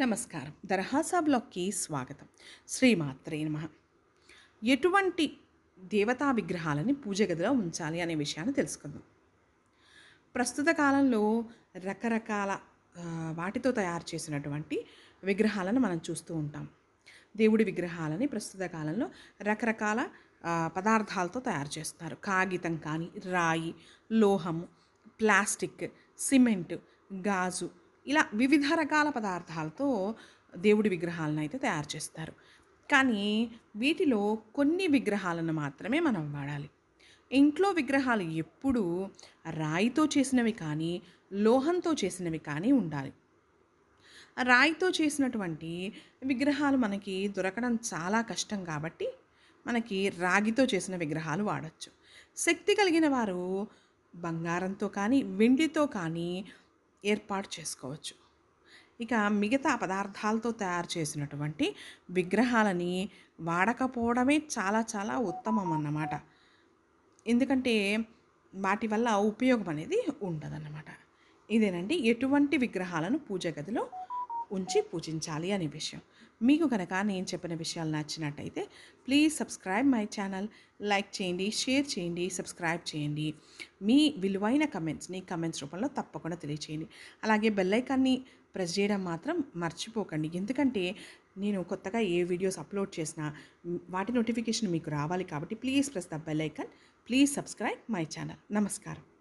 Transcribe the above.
నమస్కారం దరహాసా బ్లాక్కి స్వాగతం శ్రీమాత్రే నమ ఎటువంటి దేవతా విగ్రహాలని పూజ గదిలో ఉంచాలి అనే విషయాన్ని తెలుసుకుందాం ప్రస్తుత కాలంలో రకరకాల వాటితో తయారు చేసినటువంటి విగ్రహాలను మనం చూస్తూ ఉంటాం దేవుడి విగ్రహాలని ప్రస్తుత కాలంలో రకరకాల పదార్థాలతో తయారు చేస్తున్నారు కాగితం కానీ రాయి లోహము ప్లాస్టిక్ సిమెంట్ గాజు ఇలా వివిధ రకాల పదార్థాలతో దేవుడి విగ్రహాలను అయితే తయారు చేస్తారు కానీ వీటిలో కొన్ని విగ్రహాలను మాత్రమే మనం వాడాలి ఇంట్లో విగ్రహాలు ఎప్పుడూ రాయితో చేసినవి కానీ లోహంతో చేసినవి కానీ ఉండాలి రాయితో చేసినటువంటి విగ్రహాలు మనకి దొరకడం చాలా కష్టం కాబట్టి మనకి రాగితో చేసిన విగ్రహాలు వాడచ్చు శక్తి కలిగిన వారు బంగారంతో కానీ వెండితో కానీ ఏర్పాటు చేసుకోవచ్చు ఇక మిగతా పదార్థాలతో తయారు చేసినటువంటి విగ్రహాలని వాడకపోవడమే చాలా చాలా ఉత్తమం అన్నమాట ఎందుకంటే వాటి వల్ల ఉపయోగం అనేది ఉండదన్నమాట ఇదేనండి ఎటువంటి విగ్రహాలను పూజ గదిలో ఉంచి పూజించాలి అనే విషయం మీకు కనుక నేను చెప్పిన విషయాలు నచ్చినట్టయితే please subscribe my channel like చేయండి షేర్ చేయండి సబ్స్క్రైబ్ చేయండి మీ విలువైన కమెంట్స్ నీ కమెంట్స్ రూపంలో తప్పకుండా తెలియచేయండి అలాగే బెల్లైకాన్ని ప్రెస్ చేయడం మాత్రం మర్చిపోకండి ఎందుకంటే నేను కొత్తగా ఏ వీడియోస్ అప్లోడ్ చేసినా వాటి నోటిఫికేషన్ మీకు రావాలి కాబట్టి please press the bell please subscribe my channel నమస్కారం